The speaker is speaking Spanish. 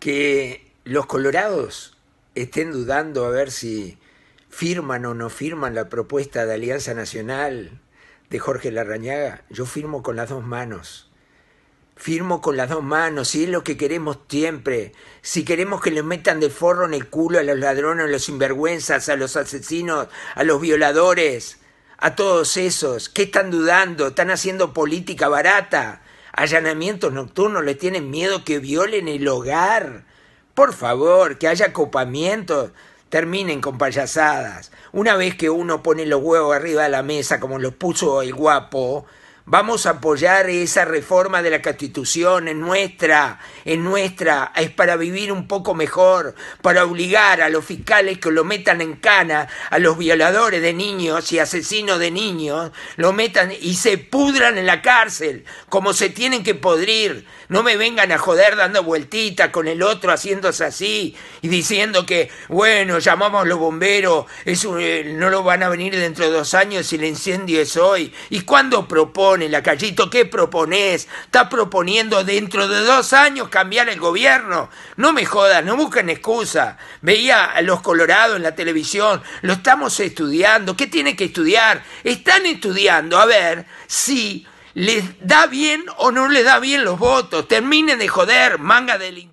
que los colorados estén dudando a ver si firman o no firman la propuesta de Alianza Nacional de Jorge Larrañaga, yo firmo con las dos manos. Firmo con las dos manos, si es lo que queremos siempre. Si queremos que le metan de forro en el culo a los ladrones, a los sinvergüenzas, a los asesinos, a los violadores, a todos esos. ¿Qué están dudando? Están haciendo política barata. ¿Allanamientos nocturnos le tienen miedo que violen el hogar. Por favor, que haya copamientos. Terminen con payasadas. Una vez que uno pone los huevos arriba de la mesa como los puso el guapo, Vamos a apoyar esa reforma de la Constitución, en nuestra, en nuestra, es para vivir un poco mejor, para obligar a los fiscales que lo metan en cana, a los violadores de niños y asesinos de niños, lo metan y se pudran en la cárcel, como se tienen que podrir. No me vengan a joder dando vueltita con el otro haciéndose así y diciendo que, bueno, llamamos a los bomberos, eso, eh, no lo van a venir dentro de dos años si el incendio es hoy. ¿Y cuándo propone? en la Lacayito? ¿Qué propones? Está proponiendo dentro de dos años cambiar el gobierno. No me jodas, no busquen excusa. Veía a los colorados en la televisión, lo estamos estudiando. ¿Qué tiene que estudiar? Están estudiando a ver si les da bien o no les da bien los votos. Terminen de joder, manga de